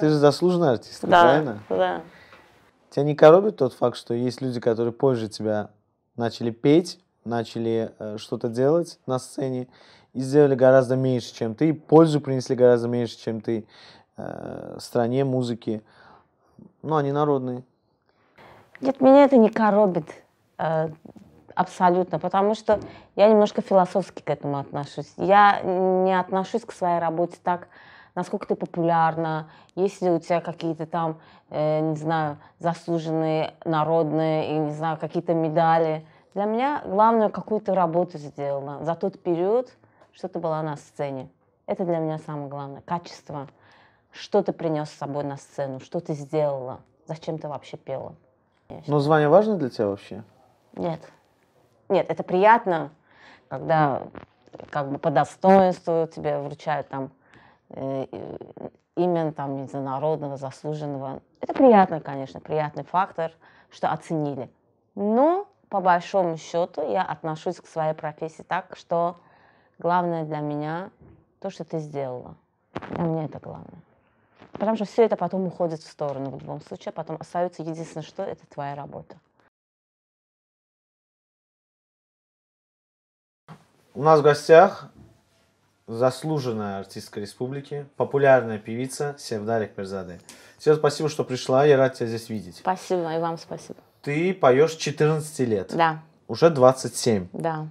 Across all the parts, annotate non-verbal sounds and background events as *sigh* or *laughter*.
Ты же заслуженная артистка, да, правильно? Да. Тебя не коробит тот факт, что есть люди, которые позже тебя начали петь, начали э, что-то делать на сцене и сделали гораздо меньше, чем ты, и пользу принесли гораздо меньше, чем ты э, стране музыки. Ну, они народные. Нет, меня это не коробит э, абсолютно, потому что я немножко философски к этому отношусь. Я не отношусь к своей работе так, насколько ты популярна, есть ли у тебя какие-то там, э, не знаю, заслуженные народные, и, не знаю, какие-то медали. Для меня главное, какую ты работу сделала за тот период, что ты была на сцене. Это для меня самое главное. Качество. Что ты принес с собой на сцену, что ты сделала, зачем ты вообще пела. Но звание важно для тебя вообще? Нет. Нет, это приятно, когда как бы по достоинству тебе вручают там Э, имен там международного, заслуженного. Это приятный, конечно, приятный фактор, что оценили. Но по большому счету я отношусь к своей профессии так, что главное для меня то, что ты сделала. Для меня это главное. Потому что все это потом уходит в сторону. В любом случае, а потом остается единственное, что это твоя работа. У нас в гостях заслуженная артистка республики, популярная певица Севдарик Перзаде. Сев, спасибо, что пришла, я рад тебя здесь видеть. Спасибо, и вам спасибо. Ты поешь 14 лет. Да. Уже 27. Да.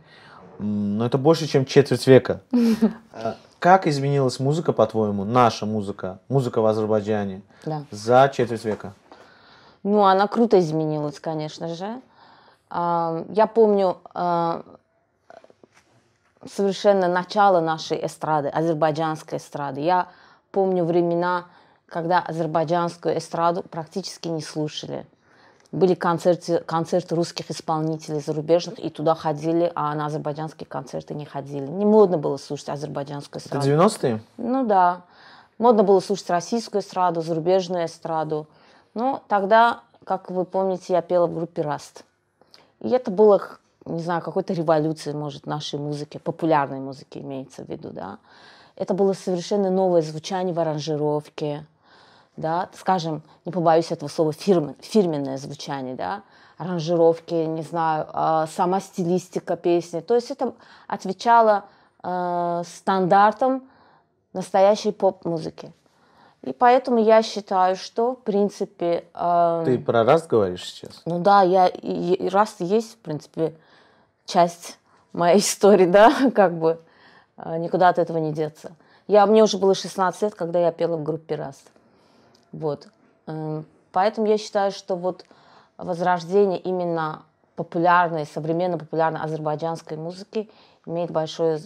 Но это больше, чем четверть века. *laughs* А, как изменилась музыка, по-твоему, наша музыка, музыка в Азербайджане да. за четверть века? Ну, она круто изменилась, конечно же. А, я помню, а, совершенно начало нашей эстрады, азербайджанской эстрады. Я помню времена, когда азербайджанскую эстраду практически не слушали. Были концерты, концерты русских исполнителей зарубежных, и туда ходили, а на азербайджанские концерты не ходили. Не модно было слушать азербайджанскую эстраду. Это 90-е? Ну да. Модно было слушать российскую эстраду, зарубежную эстраду. Но тогда, как вы помните, я пела в группе «Раст». И это было не знаю, какой-то революции, может, нашей музыки, популярной музыки имеется в виду, да. Это было совершенно новое звучание в аранжировке, да, скажем, не побоюсь этого слова, фирмен, фирменное звучание, да, аранжировки, не знаю, а, сама стилистика песни. То есть это отвечало э, стандартам настоящей поп-музыки. И поэтому я считаю, что, в принципе... Э, Ты про раз говоришь сейчас? Ну да, я, и, раз есть, в принципе, часть моей истории, *laughs* да, как бы а, никуда от этого не деться. Я, мне уже было 16 лет, когда я пела в группе «Раст». Вот. Эм, поэтому я считаю, что вот возрождение именно популярной, современно популярной азербайджанской музыки имеет большое,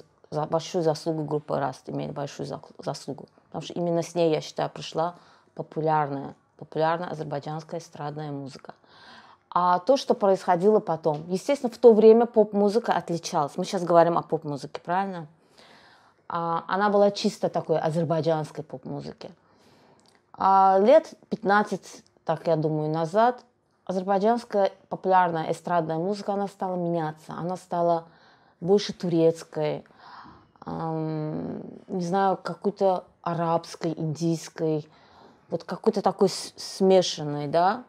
большую заслугу группы «Раст», имеет большую заслугу. Потому что именно с ней, я считаю, пришла популярная, популярная азербайджанская эстрадная музыка а то, что происходило потом. Естественно, в то время поп-музыка отличалась. Мы сейчас говорим о поп-музыке, правильно? А, она была чисто такой азербайджанской поп-музыки. А лет 15, так я думаю, назад азербайджанская популярная эстрадная музыка, она стала меняться. Она стала больше турецкой, эм, не знаю, какой-то арабской, индийской, вот какой-то такой смешанной, да.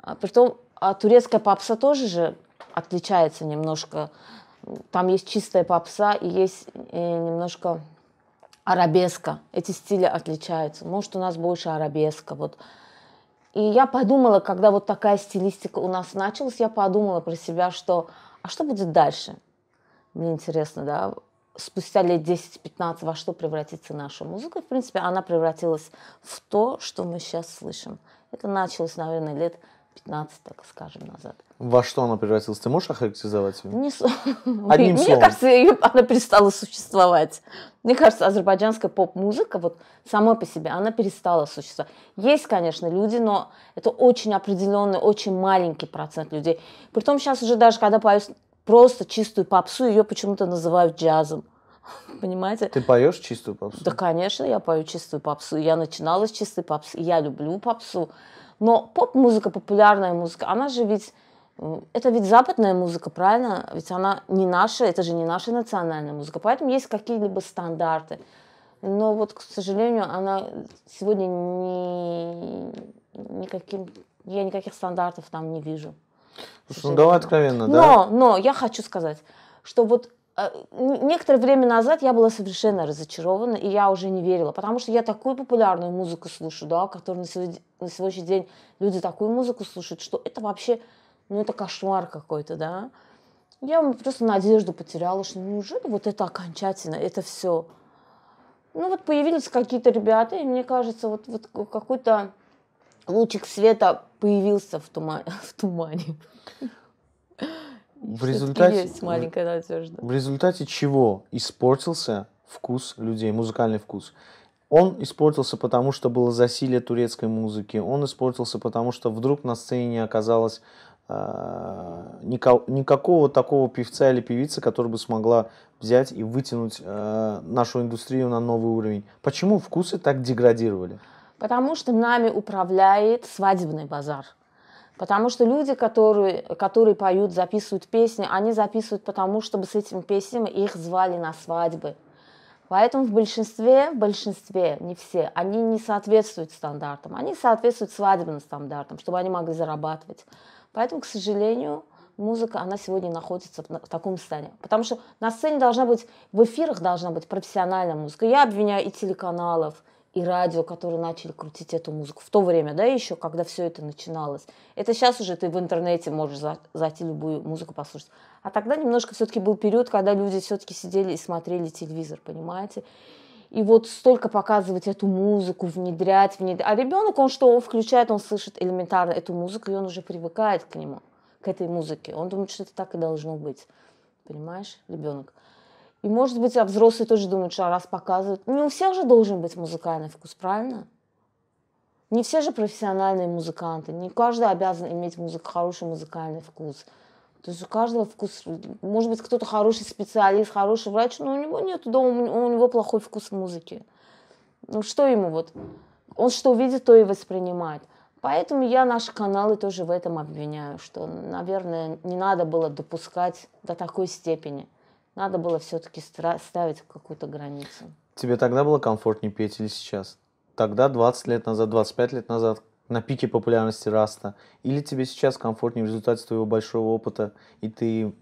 А, притом а турецкая попса тоже же отличается немножко. Там есть чистая попса и есть э, немножко арабеска. Эти стили отличаются. Может, у нас больше арабеска. Вот. И я подумала, когда вот такая стилистика у нас началась, я подумала про себя, что а что будет дальше? Мне интересно, да, спустя лет 10-15 во что превратится наша музыка. В принципе, она превратилась в то, что мы сейчас слышим. Это началось, наверное, лет 15, так скажем, назад. Во что она превратилась? Ты можешь охарактеризовать ее? Не... Одним Мне словом. кажется, ее, она перестала существовать. Мне кажется, азербайджанская поп-музыка вот сама по себе, она перестала существовать. Есть, конечно, люди, но это очень определенный, очень маленький процент людей. Притом сейчас уже даже, когда поешь просто чистую попсу, ее почему-то называют джазом. *laughs* Понимаете? Ты поешь чистую попсу? Да, конечно, я пою чистую попсу. Я начинала с чистой попсы. Я люблю попсу. Но поп-музыка, популярная музыка, она же ведь это ведь западная музыка, правильно? Ведь она не наша, это же не наша национальная музыка. Поэтому есть какие-либо стандарты. Но вот, к сожалению, она сегодня не... никаким... Я никаких стандартов там не вижу. Слушай, ну давай откровенно, да? Но, но я хочу сказать, что вот а, некоторое время назад я была совершенно разочарована, и я уже не верила, потому что я такую популярную музыку слушаю, да, которую на, сегодня, на сегодняшний день люди такую музыку слушают, что это вообще, ну, это кошмар какой-то, да. Я просто надежду потеряла, что неужели вот это окончательно, это все. Ну, вот появились какие-то ребята, и мне кажется, вот, вот какой-то лучик света появился в, тума... *laughs* в тумане в результате, маленькая надежда. В результате чего испортился вкус людей, музыкальный вкус. Он испортился, потому что было засилие турецкой музыки. Он испортился, потому что вдруг на сцене оказалось э, никакого такого певца или певицы, который бы смогла взять и вытянуть э, нашу индустрию на новый уровень. Почему вкусы так деградировали? Потому что нами управляет свадебный базар. Потому что люди, которые, которые поют, записывают песни, они записывают потому, чтобы с этими песнями их звали на свадьбы. Поэтому в большинстве, в большинстве, не все, они не соответствуют стандартам. Они соответствуют свадебным стандартам, чтобы они могли зарабатывать. Поэтому, к сожалению, музыка, она сегодня находится в таком состоянии. Потому что на сцене должна быть, в эфирах должна быть профессиональная музыка. Я обвиняю и телеканалов, и радио, которые начали крутить эту музыку. В то время, да, еще, когда все это начиналось. Это сейчас уже ты в интернете можешь зайти любую музыку послушать. А тогда немножко все-таки был период, когда люди все-таки сидели и смотрели телевизор, понимаете? И вот столько показывать эту музыку, внедрять, внедрять. А ребенок, он что, он включает, он слышит элементарно эту музыку, и он уже привыкает к нему, к этой музыке. Он думает, что это так и должно быть. Понимаешь, ребенок? И, может быть, а взрослые тоже думают, что а раз показывают. Не у всех же должен быть музыкальный вкус, правильно? Не все же профессиональные музыканты. Не каждый обязан иметь музык, хороший музыкальный вкус. То есть у каждого вкус... Может быть, кто-то хороший специалист, хороший врач, но у него нет дома, у него плохой вкус музыки. Ну что ему вот? Он что увидит, то и воспринимает. Поэтому я наши каналы тоже в этом обвиняю, что, наверное, не надо было допускать до такой степени – надо было все-таки ставить какую-то границу. Тебе тогда было комфортнее петь или сейчас? Тогда, 20 лет назад, 25 лет назад, на пике популярности Раста? Или тебе сейчас комфортнее в результате твоего большого опыта, и ты,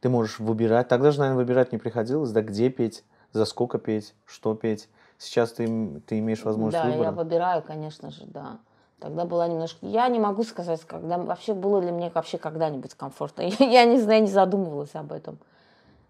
ты можешь выбирать? Тогда же, наверное, выбирать не приходилось, да где петь, за сколько петь, что петь. Сейчас ты, ты имеешь возможность да, выбора. Да, я выбираю, конечно же, да. Тогда была немножко... Я не могу сказать, когда... Вообще было ли мне вообще когда-нибудь комфортно. *laughs* Я не знаю, не задумывалась об этом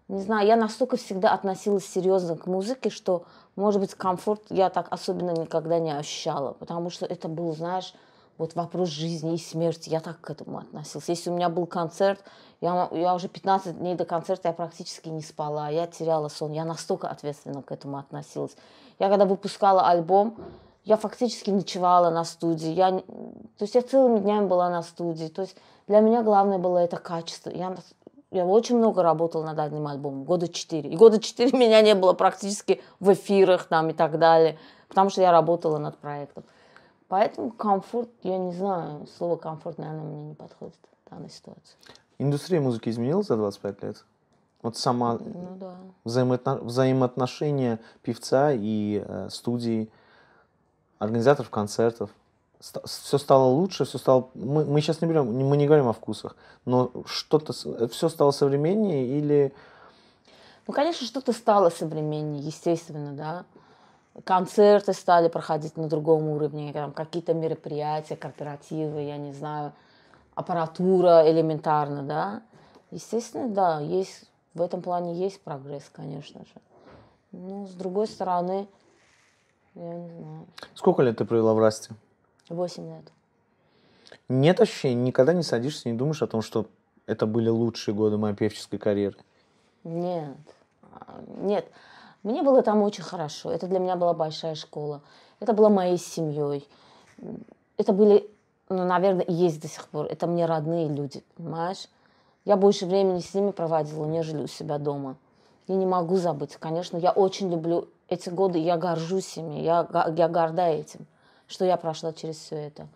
не знаю, я настолько всегда относилась серьезно к музыке, что, может быть, комфорт я так особенно никогда не ощущала, потому что это был, знаешь, вот вопрос жизни и смерти, я так к этому относилась. Если у меня был концерт, я, я уже 15 дней до концерта, я практически не спала, я теряла сон, я настолько ответственно к этому относилась. Я когда выпускала альбом, я фактически ночевала на студии, я, то есть я целыми днями была на студии, то есть для меня главное было это качество. Я я очень много работала над одним альбомом, года четыре. И года четыре *laughs* меня не было практически в эфирах там и так далее, потому что я работала над проектом. Поэтому комфорт, я не знаю, слово комфорт, наверное, мне не подходит в данной ситуации. Индустрия музыки изменилась за 25 лет? Вот сама ну, да. взаимоотно... взаимоотношения певца и э, студии, организаторов концертов – все стало лучше, все стало... Мы, мы сейчас не берем, мы не говорим о вкусах, но что-то, э, все стало современнее или... Ну, конечно, что-то стало современнее, естественно, да. Концерты стали проходить на другом уровне, там какие-то мероприятия, корпоративы, я не знаю, аппаратура элементарно, да. Естественно, да, есть, в этом плане есть прогресс, конечно же. Но, с другой стороны, я не знаю. Сколько лет ты провела в Расте? Восемь лет. Нет ощущений, никогда не садишься, не думаешь о том, что это были лучшие годы моей певческой карьеры? Нет. А, нет. Мне было там очень хорошо. Это для меня была большая школа. Это было моей семьей. Это были, ну, наверное, и есть до сих пор. Это мне родные люди, понимаешь? Я больше времени с ними проводила, нежели у себя дома. Я не могу забыть. Конечно, я очень люблю эти годы, я горжусь ими, я, я горда этим что я прошла через все это.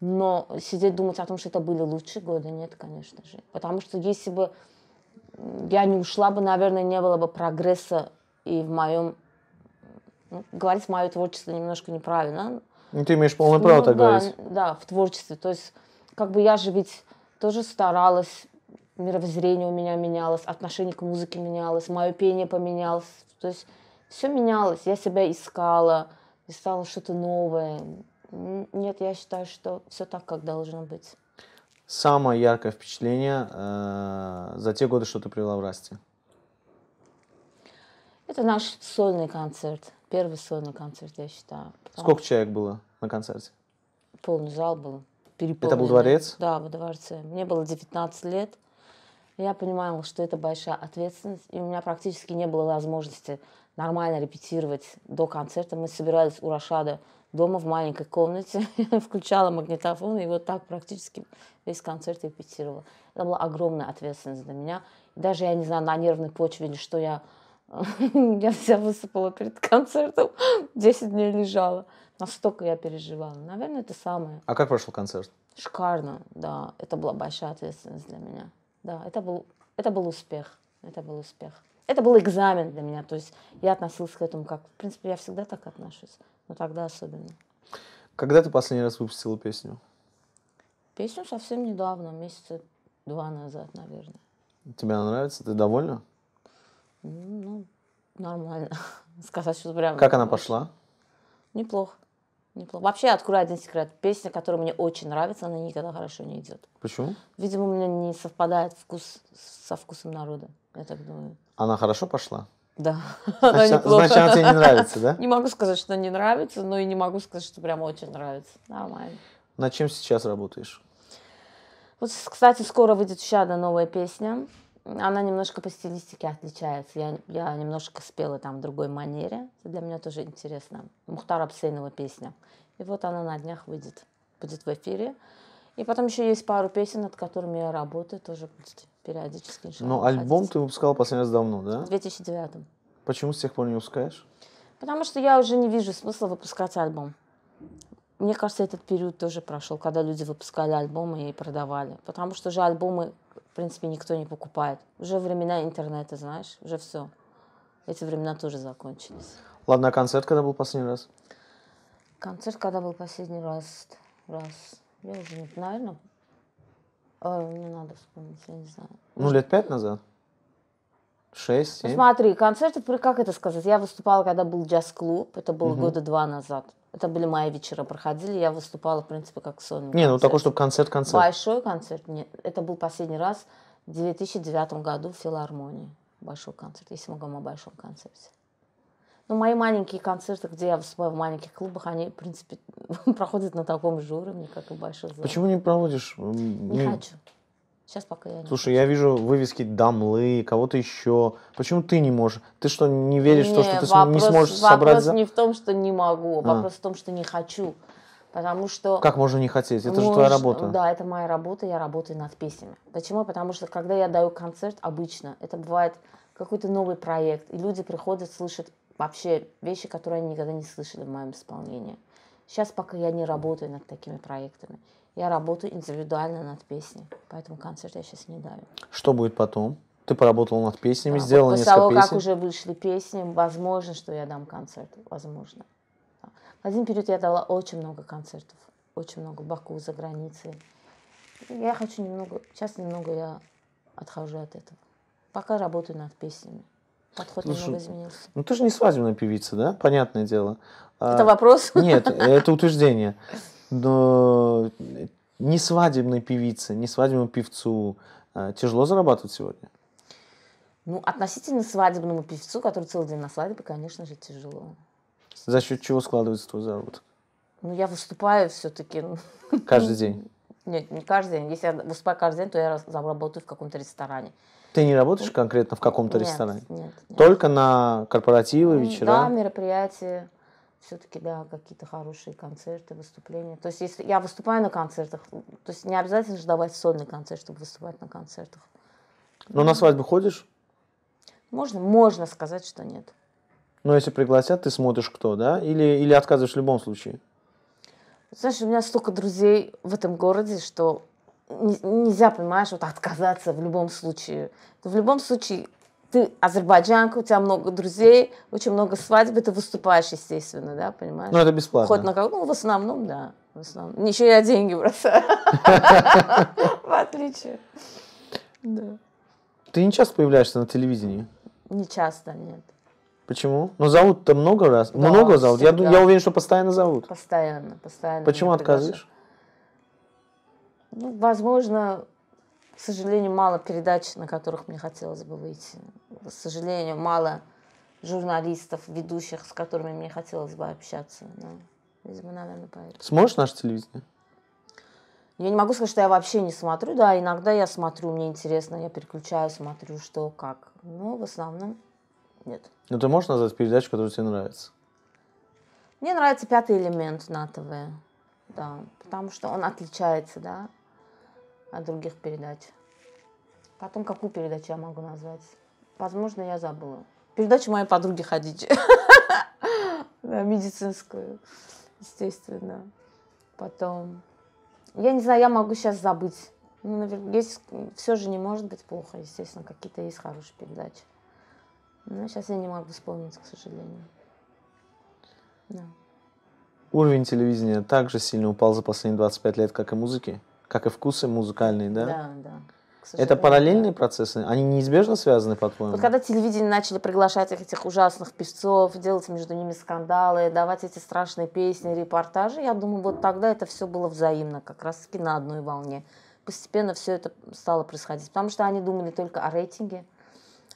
Но сидеть думать о том, что это были лучшие годы, нет, конечно же. Потому что если бы я не ушла бы, наверное, не было бы прогресса и в моем... Ну, говорить мое творчество немножко неправильно. Ну, ты имеешь полное право ну, так да, говорить. Да, в творчестве. То есть, как бы я же ведь тоже старалась, мировоззрение у меня менялось, отношение к музыке менялось, мое пение поменялось. То есть, все менялось. Я себя искала, писала что-то новое. Нет, я считаю, что все так, как должно быть. Самое яркое впечатление э, за те годы, что ты привела в Расте? Это наш сольный концерт. Первый сольный концерт, я считаю. Потому... Сколько человек было на концерте? Полный зал был. Это был дворец? Да, во дворце. Мне было 19 лет. Я понимала, что это большая ответственность, и у меня практически не было возможности нормально репетировать до концерта. Мы собирались у Рашада дома в маленькой комнате, *laughs* включала магнитофон и вот так практически весь концерт репетировала. Это была огромная ответственность для меня. Даже, я не знаю, на нервной почве или что я... *laughs* я вся высыпала перед концертом, 10 *laughs* дней лежала. Настолько я переживала. Наверное, это самое. А как прошел концерт? Шикарно, да. Это была большая ответственность для меня. Да, это был, это был успех. Это был успех это был экзамен для меня. То есть я относилась к этому как... В принципе, я всегда так отношусь, но тогда особенно. Когда ты последний раз выпустила песню? Песню совсем недавно, месяца два назад, наверное. Тебе она нравится? Ты довольна? Ну, нормально. *laughs* Сказать, что прям... Как она пошла? Неплохо. Неплохо. Вообще, открою один секрет. Песня, которая мне очень нравится, она никогда хорошо не идет. Почему? Видимо, у меня не совпадает вкус со вкусом народа, я так думаю. Она хорошо пошла? Да. *laughs* Значит, она значит, она тебе не нравится, да? Не могу сказать, что не нравится, но и не могу сказать, что прям очень нравится. Нормально. на чем сейчас работаешь? Вот, кстати, скоро выйдет еще одна новая песня. Она немножко по стилистике отличается. Я, я немножко спела там в другой манере. Для меня тоже интересно. Мухтар Абсейнова песня. И вот она на днях выйдет. Будет в эфире. И потом еще есть пару песен, над которыми я работаю, тоже периодически. Но ну, альбом ты выпускала последний раз давно, да? В 2009. Почему с тех пор не выпускаешь? Потому что я уже не вижу смысла выпускать альбом. Мне кажется, этот период тоже прошел, когда люди выпускали альбомы и продавали. Потому что же альбомы, в принципе, никто не покупает. Уже времена интернета, знаешь, уже все. Эти времена тоже закончились. Ладно, а концерт когда был последний раз? Концерт когда был последний раз? Раз, я уже не наверное. Э, не надо вспомнить, я не знаю. Ну, лет пять назад? Шесть, семь? Смотри, концерты, как это сказать? Я выступала, когда был джаз-клуб, это было угу. года два назад. Это были мои вечера проходили, я выступала, в принципе, как сон. Не, ну такой, чтобы концерт-концерт. Большой концерт, нет. Это был последний раз в 2009 году в филармонии. Большой концерт, если мы говорим о большом концерте. Ну мои маленькие концерты, где я выступаю в маленьких клубах, они, в принципе, *laughs* проходят на таком же уровне, как и большой зал. Почему не проводишь? Не ну... хочу. Сейчас пока я не Слушай, хочу. я вижу вывески Дамлы, кого-то еще. Почему ты не можешь? Ты что, не веришь не, в то, что ты вопрос, не сможешь вопрос собрать? Вопрос не в том, что не могу, а. вопрос в том, что не хочу. Потому что... Как можно не хотеть? Это может, же твоя работа. Да, это моя работа, я работаю над песнями. Почему? Потому что, когда я даю концерт, обычно это бывает какой-то новый проект, и люди приходят, слышат вообще вещи, которые они никогда не слышали в моем исполнении. Сейчас пока я не работаю над такими проектами. Я работаю индивидуально над песней, поэтому концерт я сейчас не даю. Что будет потом? Ты поработала над песнями, да, сделала после несколько того, песен. как уже вышли песни, возможно, что я дам концерт, возможно. В один период я дала очень много концертов, очень много в Баку за границей. Я хочу немного, сейчас немного я отхожу от этого. Пока работаю над песнями. Подход ну, немного изменился. Ну, ты же не свадебная певица, да? Понятное дело. А, это а, вопрос? Нет, *laughs* это утверждение. Но не свадебной певице, не свадебному певцу а, тяжело зарабатывать сегодня? Ну, относительно свадебному певцу, который целый день на свадьбе, конечно же, тяжело. За счет чего складывается твой заработок? Ну, я выступаю все-таки. Ну. Каждый день? Нет, не каждый день. Если я выступаю каждый день, то я работаю в каком-то ресторане. Ты не работаешь конкретно в каком-то нет, ресторане? Нет, нет. Только на корпоративы, вечера? Да, мероприятия. Все-таки, да, какие-то хорошие концерты, выступления. То есть, если я выступаю на концертах, то есть не обязательно же давать сольный концерт, чтобы выступать на концертах. Но ну, да. на свадьбу ходишь? Можно, можно сказать, что нет. Но если пригласят, ты смотришь кто, да? Или, или отказываешь в любом случае? Знаешь, у меня столько друзей в этом городе, что нельзя, понимаешь, вот отказаться в любом случае. В любом случае, ты азербайджанка, у тебя много друзей, очень много свадьбы, ты выступаешь, естественно, да, понимаешь? Ну, это бесплатно. Хоть на как, ну, в основном, да. В основном. Еще я деньги бросаю. *laughs* В отличие. Да. Ты не часто появляешься на телевидении? Не часто, нет. Почему? Ну зовут-то много раз. Да, много зовут. Я, я уверен, что постоянно зовут. Постоянно, постоянно. Почему отказываешь? Ну, возможно, к сожалению, мало передач, на которых мне хотелось бы выйти. К сожалению, мало журналистов, ведущих, с которыми мне хотелось бы общаться. Да. Ну, видимо, наверное, поэтому. Сможешь наше телевидение? Я не могу сказать, что я вообще не смотрю. Да, иногда я смотрю, мне интересно, я переключаю, смотрю, что, как. Но в основном нет. Ну ты можешь назвать передачу, которая тебе нравится? Мне нравится пятый элемент на ТВ, да, потому что он отличается, да, от других передач. Потом какую передачу я могу назвать? Возможно, я забыла. Передачу моей подруги ходить. *laughs* Да, медицинскую, естественно. Потом, я не знаю, я могу сейчас забыть. Ну, наверное, есть, все же не может быть плохо, естественно, какие-то есть хорошие передачи. Ну сейчас я не могу вспомнить, к сожалению. Да. Уровень телевидения также сильно упал за последние 25 лет, как и музыки, как и вкусы музыкальные, да? Да, да. Это параллельные да. процессы? Они неизбежно связаны, по-твоему? Вот когда телевидение начали приглашать этих, этих ужасных певцов, делать между ними скандалы, давать эти страшные песни, репортажи, я думаю, вот тогда это все было взаимно, как раз-таки на одной волне. Постепенно все это стало происходить, потому что они думали только о рейтинге,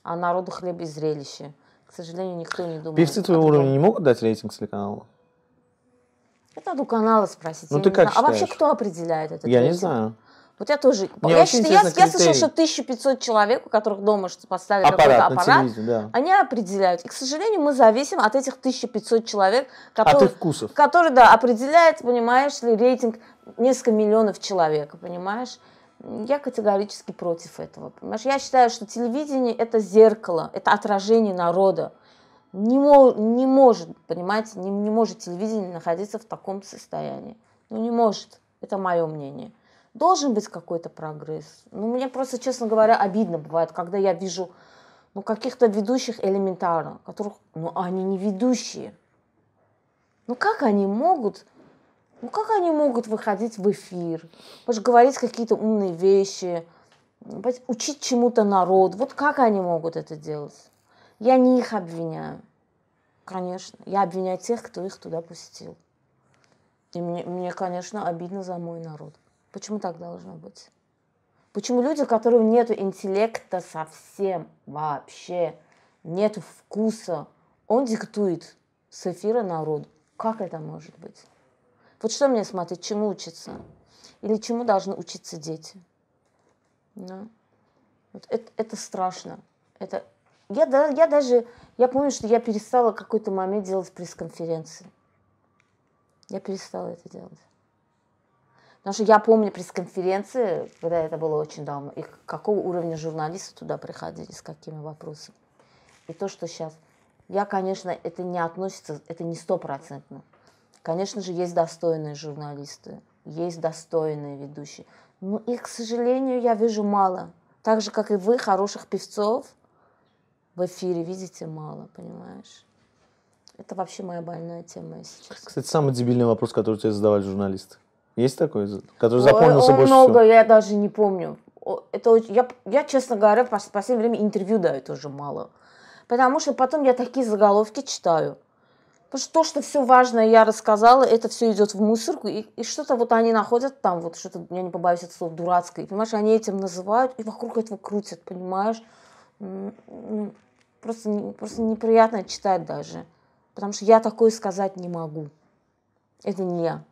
а народу хлеб и зрелище. К сожалению, никто не думает. Певцы твоего уровня не могут дать рейтинг телеканалу? Это надо у канала спросить. Ну, ты как А вообще кто определяет этот Я рейтинг? не знаю. Вот я тоже. Мне я, считаю, я, я слышала, что 1500 человек, у которых дома что поставили аппарат, какой-то аппарат, да. они определяют. И, к сожалению, мы зависим от этих 1500 человек, которые, которые да, определяют, понимаешь ли, рейтинг несколько миллионов человек, понимаешь? Я категорически против этого. Понимаешь? Я считаю, что телевидение – это зеркало, это отражение народа. Не, мо- не может, понимаете, не, не может телевидение находиться в таком состоянии. Ну, не может. Это мое мнение. Должен быть какой-то прогресс. Ну, мне просто, честно говоря, обидно бывает, когда я вижу ну, каких-то ведущих элементарно, которых, ну, они не ведущие. Ну, как они могут ну как они могут выходить в эфир? Может, говорить какие-то умные вещи, учить чему-то народ. Вот как они могут это делать? Я не их обвиняю. Конечно. Я обвиняю тех, кто их туда пустил. И мне, мне, конечно, обидно за мой народ. Почему так должно быть? Почему люди, у которых нет интеллекта совсем вообще, нет вкуса, он диктует с эфира народ? Как это может быть? Вот что мне смотреть, чему учиться? Или чему должны учиться дети? Да. Вот это, это страшно. Это... Я, да, я даже, я помню, что я перестала какой-то момент делать пресс-конференции. Я перестала это делать. Потому что я помню пресс-конференции, когда это было очень давно, и какого уровня журналисты туда приходили, с какими вопросами. И то, что сейчас. Я, конечно, это не относится, это не стопроцентно. Конечно же, есть достойные журналисты, есть достойные ведущие. Но их, к сожалению, я вижу мало. Так же, как и вы, хороших певцов в эфире видите мало, понимаешь? Это вообще моя больная тема сейчас. Кстати, самый дебильный вопрос, который тебе задавали журналисты. Есть такой, который запомнился Ой, больше много, всего? я даже не помню. Это, я, я, честно говоря, в последнее время интервью даю тоже мало. Потому что потом я такие заголовки читаю – Потому что то, что все важное я рассказала, это все идет в мусорку, и, и что-то вот они находят там, вот что-то, я не побоюсь этого слова, дурацкое. понимаешь, они этим называют, и вокруг этого крутят, понимаешь? Ну, просто, просто неприятно читать даже. Потому что я такое сказать не могу. Это не я.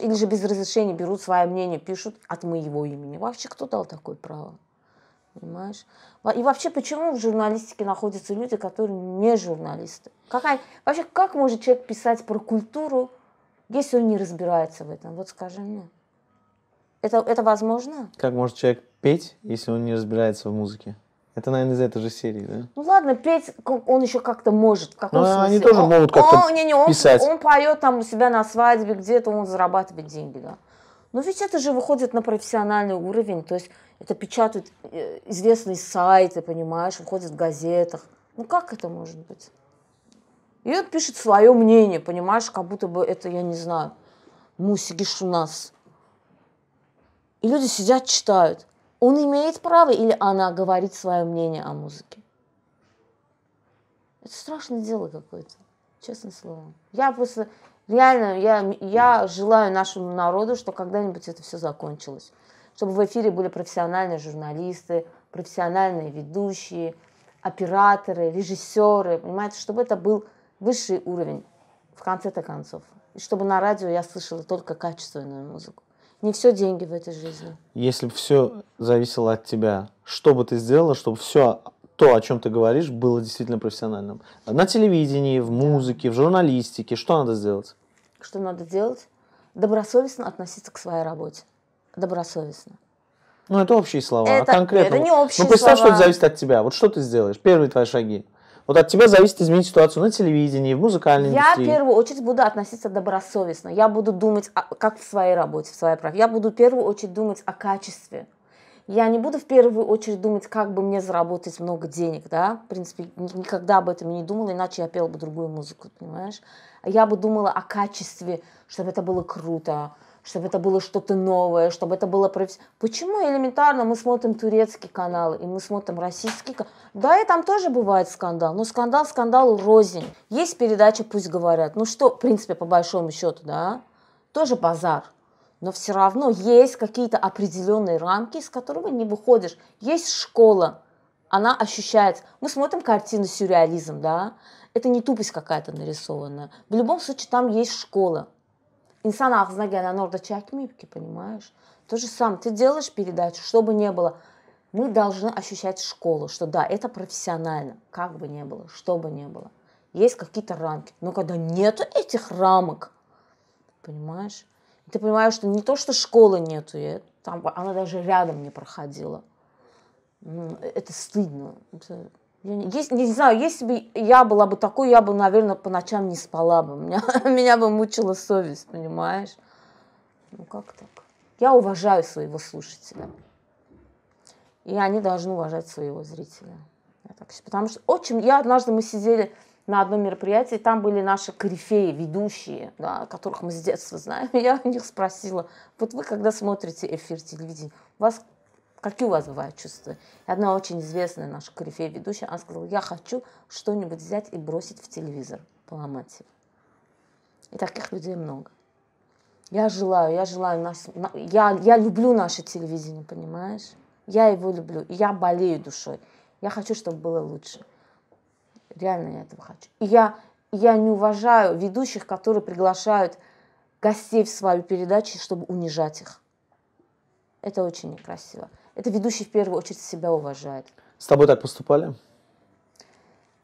Или же без разрешения берут свое мнение, пишут от моего имени. Вообще кто дал такое право? понимаешь? И вообще, почему в журналистике находятся люди, которые не журналисты? Какая, вообще, как может человек писать про культуру, если он не разбирается в этом? Вот скажи мне. Это, это возможно? Как может человек петь, если он не разбирается в музыке? Это, наверное, из этой же серии, да? Ну ладно, петь он еще как-то может. В каком ну, смысле? они тоже он, могут как-то он, не, не, он, писать. Он поет там у себя на свадьбе где-то, он зарабатывает деньги, да. Но ведь это же выходит на профессиональный уровень, то есть это печатают э, известные сайты, понимаешь, выходит в газетах. Ну как это может быть? И он пишет свое мнение, понимаешь, как будто бы это, я не знаю, ну, у нас. И люди сидят, читают. Он имеет право или она говорит свое мнение о музыке? Это страшное дело какое-то, честное слово. Я просто Реально, я, я желаю нашему народу, что когда-нибудь это все закончилось. Чтобы в эфире были профессиональные журналисты, профессиональные ведущие, операторы, режиссеры, понимаете, чтобы это был высший уровень в конце-то концов. И чтобы на радио я слышала только качественную музыку. Не все деньги в этой жизни. Если бы все зависело от тебя, что бы ты сделала, чтобы все то, о чем ты говоришь, было действительно профессиональным. На телевидении, в музыке, в журналистике, что надо сделать? Что надо делать? Добросовестно относиться к своей работе. Добросовестно. Ну, это общие слова. А это, а конкретно. Это не общие Ну, представь, слова. что это зависит от тебя. Вот что ты сделаешь? Первые твои шаги. Вот от тебя зависит изменить ситуацию на телевидении, в музыкальной я индустрии. в первую очередь буду относиться добросовестно. Я буду думать, о, как в своей работе, в своей праве. Я буду в первую очередь думать о качестве я не буду в первую очередь думать, как бы мне заработать много денег, да, в принципе, никогда об этом не думала, иначе я пела бы другую музыку, понимаешь? Я бы думала о качестве, чтобы это было круто, чтобы это было что-то новое, чтобы это было... Почему элементарно мы смотрим турецкий канал, и мы смотрим российский канал? Да, и там тоже бывает скандал, но скандал скандалу рознь. Есть передача «Пусть говорят». Ну что, в принципе, по большому счету, да, тоже базар но все равно есть какие-то определенные рамки, из которого не выходишь. Есть школа, она ощущается. Мы смотрим картину сюрреализм, да, это не тупость какая-то нарисованная. В любом случае там есть школа. İnsan ağzına она orada çekmeyip понимаешь? То же самое. Ты делаешь передачу, чтобы не было. Мы должны ощущать школу, что да, это профессионально, как бы ни было, что бы ни было. Есть какие-то рамки. Но когда нет этих рамок, понимаешь, ты понимаешь, что не то, что школы нету, я, там, она даже рядом не проходила. Ну, это стыдно. Это... Есть, не знаю, если бы я была бы такой, я бы, наверное, по ночам не спала бы. *laughs* Меня, меня бы мучила совесть, понимаешь? Ну как так? Я уважаю своего слушателя. И они должны уважать своего зрителя. Я так, потому что очень... Я однажды мы сидели на одном мероприятии, там были наши корифеи, ведущие, да, которых мы с детства знаем. *laughs* Я у них спросила, вот вы когда смотрите эфир телевидения, у вас какие у вас бывают чувства? И одна очень известная наша корифея ведущая, она сказала, я хочу что-нибудь взять и бросить в телевизор, поломать его. И таких людей много. Я желаю, я желаю нас, я, я люблю наше телевидение, понимаешь? Я его люблю, я болею душой. Я хочу, чтобы было лучше. Реально я этого хочу. И я, я не уважаю ведущих, которые приглашают гостей в свою передачу, чтобы унижать их. Это очень некрасиво. Это ведущий в первую очередь себя уважает. С тобой так поступали?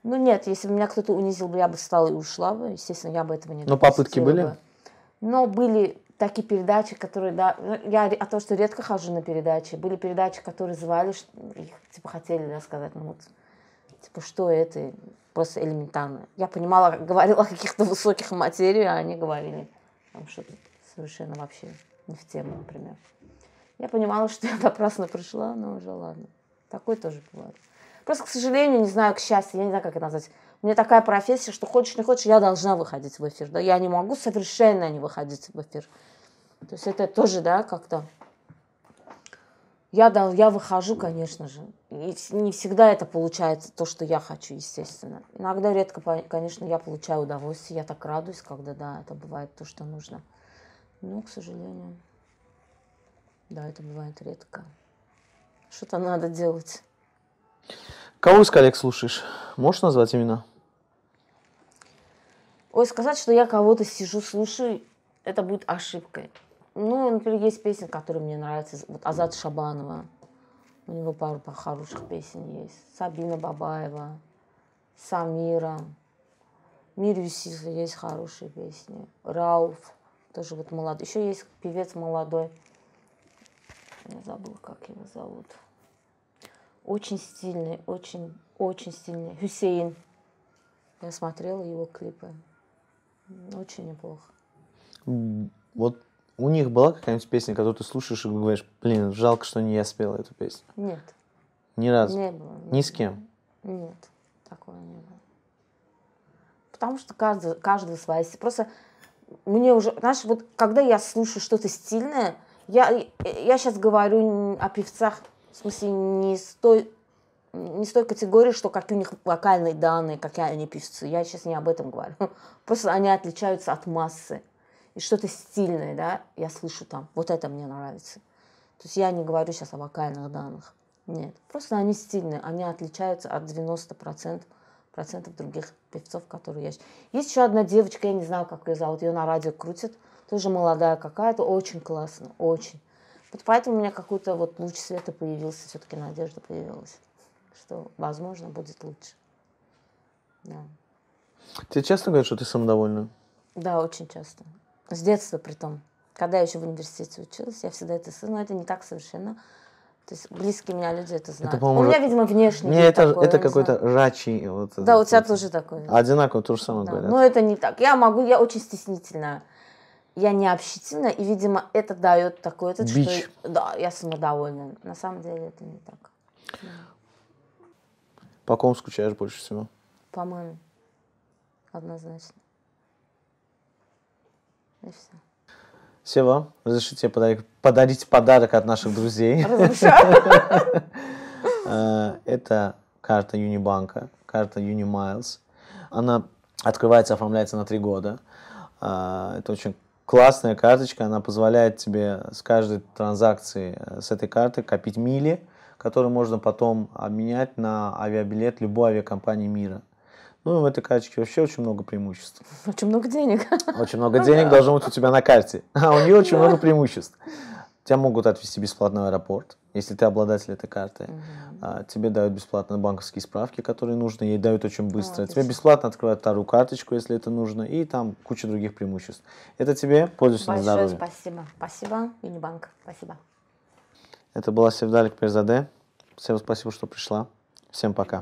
Ну нет, если бы меня кто-то унизил, я бы встала и ушла бы. Естественно, я бы этого не Но попытки были? Но были такие передачи, которые, да, ну, я о том, что редко хожу на передачи. Были передачи, которые звали, их типа хотели, да, сказать, ну вот Типа, что это? Просто элементарно. Я понимала, говорила о каких-то высоких материях, а они говорили там что-то совершенно вообще не в тему, например. Я понимала, что я *laughs* напрасно пришла, но уже ладно. Такое тоже бывает. Просто, к сожалению, не знаю, к счастью, я не знаю, как это назвать. У меня такая профессия, что хочешь, не хочешь, я должна выходить в эфир. Да, я не могу совершенно не выходить в эфир. То есть это тоже, да, как-то я, да, я выхожу, конечно же. И не всегда это получается то, что я хочу, естественно. Иногда редко, конечно, я получаю удовольствие. Я так радуюсь, когда, да, это бывает то, что нужно. Но, к сожалению, да, это бывает редко. Что-то надо делать. Кого из коллег слушаешь? Можешь назвать имена? Ой, сказать, что я кого-то сижу, слушаю, это будет ошибкой. Ну, например, есть песня которые мне нравится Вот Азат Шабанова. У него пару хороших песен есть. Сабина Бабаева, Самира. Мирюсис есть хорошие песни. Рауф тоже вот молодой. Еще есть певец молодой. Я забыла, как его зовут. Очень стильный, очень, очень стильный. Хюсейн. Я смотрела его клипы. Очень неплохо. Вот у них была какая-нибудь песня, которую ты слушаешь и говоришь, блин, жалко, что не я спела эту песню? Нет. Ни разу? Не было. Ни с кем? Нет, такого не было. Потому что каждый, каждый своя... Просто мне уже... Знаешь, вот когда я слушаю что-то стильное, я, я сейчас говорю о певцах, в смысле, не с той не с той категории, что какие у них вокальные данные, какие они певцы. Я сейчас не об этом говорю. *laughs* Просто они отличаются от массы и что-то стильное, да, я слышу там, вот это мне нравится. То есть я не говорю сейчас о вокальных данных. Нет, просто они стильные, они отличаются от 90% процентов других певцов, которые есть. Есть еще одна девочка, я не знаю, как ее зовут, ее на радио крутят, тоже молодая какая-то, очень классно, очень. Вот поэтому у меня какой-то вот луч света появился, все-таки надежда появилась, что, возможно, будет лучше. Да. Тебе часто говорят, что ты самодовольна? Да, очень часто. С детства при том, Когда я еще в университете училась, я всегда это слышала, но это не так совершенно. То есть близкие меня люди это знают. Это, у меня, видимо, внешний, Не, это, такое, это какой-то жачий. Вот, да, вот у тебя вот, тоже такой. Одинаково то же самое да. говорят. Но это не так. Я могу, я очень стеснительная. Я не общительна, и, видимо, это дает такой этот, Бич. что... Да, я самодовольна. На самом деле это не так. Да. По ком скучаешь больше всего? По маме. Однозначно все. Всего. Разрешите подарить, подарить подарок от наших друзей. Э, это карта Юнибанка, карта Юнимайлз. Она открывается, оформляется на три года. Э, это очень классная карточка, она позволяет тебе с каждой транзакции э, с этой карты копить мили, которые можно потом обменять на авиабилет любой авиакомпании мира. Ну, в этой карточке вообще очень много преимуществ. Очень много денег. Очень много *laughs* ну денег должно быть у тебя на карте. *laughs* А у нее очень много преимуществ. Тебя могут отвезти бесплатно в аэропорт, если ты обладатель этой карты. Угу. Тебе дают бесплатно банковские справки, которые нужны, ей дают очень а, быстро. А, Тебе бесплатно открывают вторую карточку, если это нужно, и там куча других преимуществ. Это тебе пользуйся Большое на здоровье. спасибо. Спасибо, Юнибанк. Спасибо. Это была Севдалик Перзаде. Всем спасибо, что пришла. Всем пока.